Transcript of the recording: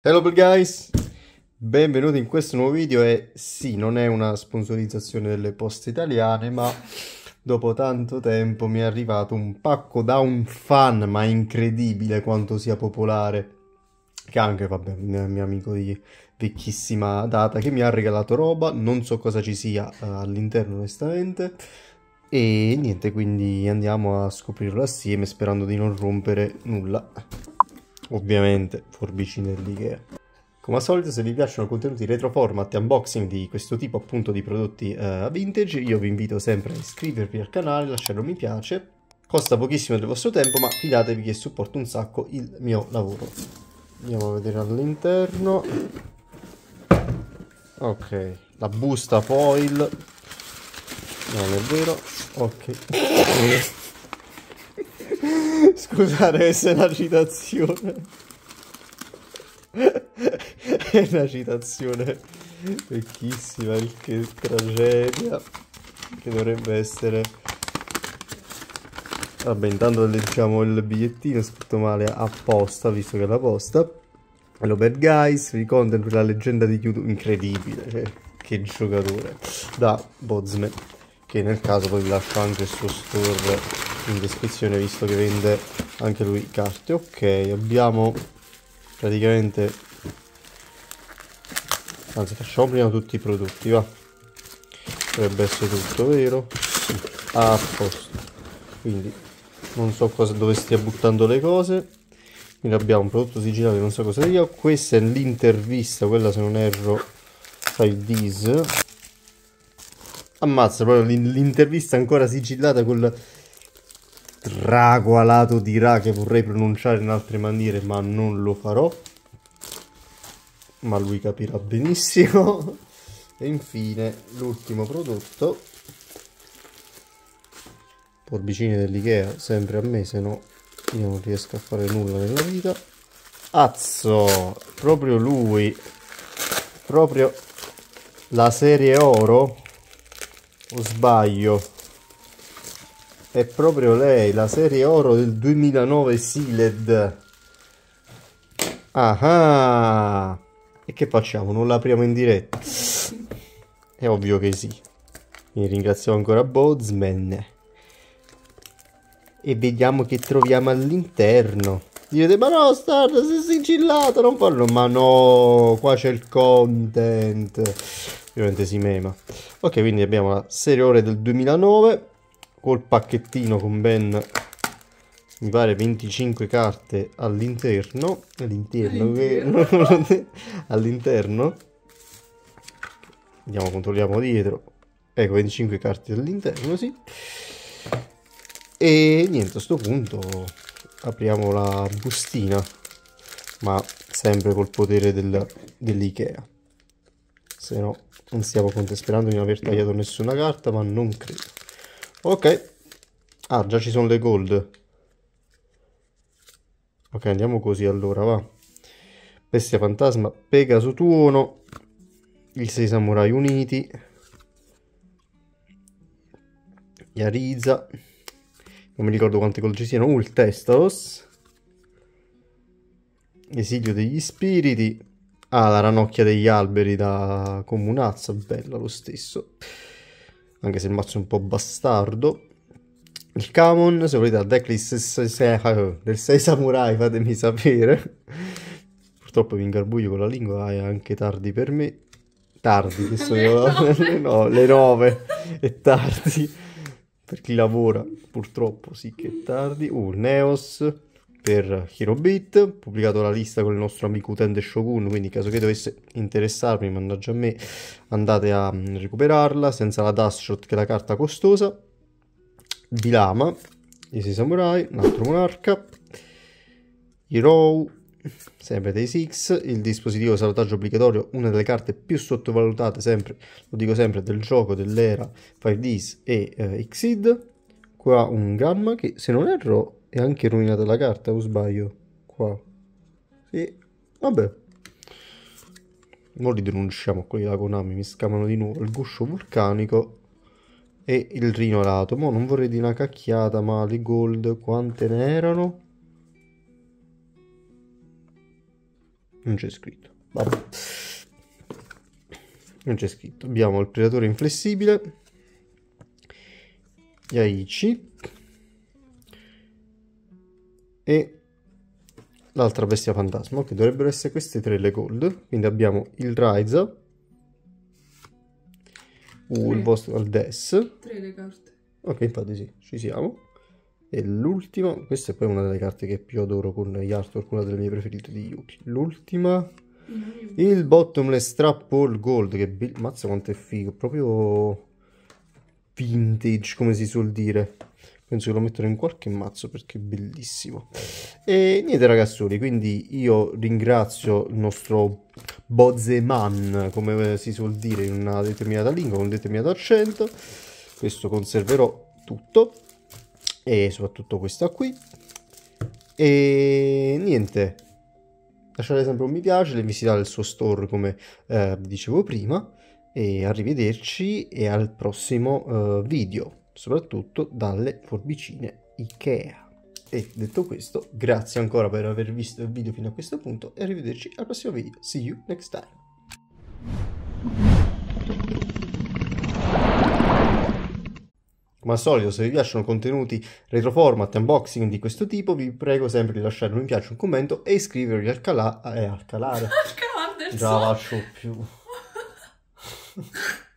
Hello guys, benvenuti in questo nuovo video e sì, non è una sponsorizzazione delle poste italiane, ma dopo tanto tempo mi è arrivato un pacco da un fan, ma incredibile quanto sia popolare, che anche, vabbè, un mio amico di vecchissima data, che mi ha regalato roba, non so cosa ci sia eh, all'interno onestamente, e niente, quindi andiamo a scoprirlo assieme sperando di non rompere nulla. Ovviamente forbicine dell'IKEA. Come al solito se vi piacciono contenuti retro format e unboxing di questo tipo appunto di prodotti uh, vintage io vi invito sempre a iscrivervi al canale, lasciare un mi piace. Costa pochissimo del vostro tempo ma fidatevi che supporta un sacco il mio lavoro. Andiamo a vedere all'interno. Ok, la busta foil. Non è vero. Ok. Scusate questa è una citazione. è una citazione vecchissima, che tragedia. Che dovrebbe essere... Vabbè, intanto leggiamo il bigliettino scritto male apposta, visto che è la posta. Hello Bad Guys, vi contemplo la leggenda di YouTube. Incredibile, cioè, che giocatore. Da Bozme, che nel caso poi vi lascio anche il suo store in descrizione visto che vende anche lui carte ok abbiamo praticamente anzi facciamo prima tutti i prodotti va dovrebbe essere tutto vero a posto quindi non so cosa, dove stia buttando le cose quindi abbiamo un prodotto sigillato non so cosa sia questa è l'intervista quella se non erro fa il dis ammazza proprio l'intervista ancora sigillata col stragualato di ra che vorrei pronunciare in altre maniere, ma non lo farò. Ma lui capirà benissimo. e infine l'ultimo prodotto. Forbicine dell'Ikea, sempre a me, se no io non riesco a fare nulla nella vita. Azzo, proprio lui, proprio la serie oro, o sbaglio? È proprio lei, la serie oro del 2009 Siled. Ah, ah E che facciamo? Non la apriamo in diretta? È ovvio che sì. Quindi ringraziamo ancora Bozman. E vediamo che troviamo all'interno. Direte, ma no, Star, sei sigillato, non parlo. Ma no, qua c'è il content. Ovviamente si mema. Ok, quindi abbiamo la serie ore del 2009 col pacchettino con ben mi pare 25 carte all'interno all'interno all'interno andiamo controlliamo dietro ecco 25 carte all'interno sì e niente a questo punto apriamo la bustina ma sempre col potere del, dell'Ikea se no non stiamo sperando di non aver tagliato nessuna carta ma non credo ok ah già ci sono le gold ok andiamo così allora va bestia fantasma pegaso tuono il sei samurai uniti Yarizza non mi ricordo quante gol ci siano il testaos esilio degli spiriti ah la ranocchia degli alberi da comunazza bella lo stesso anche se il mazzo è un po' bastardo. Il Kamon, se volete, la decklist eh, del 6 Samurai, fatemi sapere. Purtroppo mi ingarbuglio con la lingua, è anche tardi per me. Tardi, che sono le, no, le 9 è tardi. Per chi lavora, purtroppo sì che è tardi. Uh, Neos per Beat, pubblicato la lista con il nostro amico utente Shogun, quindi in caso che dovesse interessarvi, mannaggia a me, andate a mm, recuperarla senza la Dust Shot che è la carta costosa. Di Lama, Easy Samurai, un altro monarca, Hero, sempre dei Six, il dispositivo salvataggio obbligatorio, una delle carte più sottovalutate sempre, lo dico sempre, del gioco dell'era 5Ds e eh, Xid. Qua un Gamma che se non erro è anche rovinata la carta, o sbaglio? Qua. Sì, vabbè. Non li denunciamo quelli della Konami, mi scamano di nuovo il guscio vulcanico e il rinorato. Mo non vorrei dire una cacchiata, ma le gold quante ne erano? Non c'è scritto. Vabbè. Non c'è scritto. Abbiamo il predatore inflessibile. Yaichi e l'altra bestia fantasma, Ok, dovrebbero essere queste tre le gold. Quindi abbiamo il Ryza, il vostro al Des. Tre le carte. Ok, infatti sì, ci siamo. E l'ultima, questa è poi una delle carte che più adoro con gli artwork, una delle mie preferite di Yuki. L'ultima, il Bottomless Trap All Gold, che mazza quanto è figo, proprio vintage come si suol dire penso che lo metterò in qualche mazzo perché è bellissimo e niente ragazzoli quindi io ringrazio il nostro Bozeman come si suol dire in una determinata lingua con un determinato accento questo conserverò tutto e soprattutto questa qui e niente lasciate sempre un mi piace visitare il suo store come eh, dicevo prima e arrivederci e al prossimo eh, video soprattutto dalle forbicine Ikea. E detto questo, grazie ancora per aver visto il video fino a questo punto e arrivederci al prossimo video. See you next time. Come al solito, se vi piacciono contenuti retro format e unboxing di questo tipo, vi prego sempre di lasciare un mi piace, un commento e iscrivervi al, cala- eh, al canale. Già faccio più.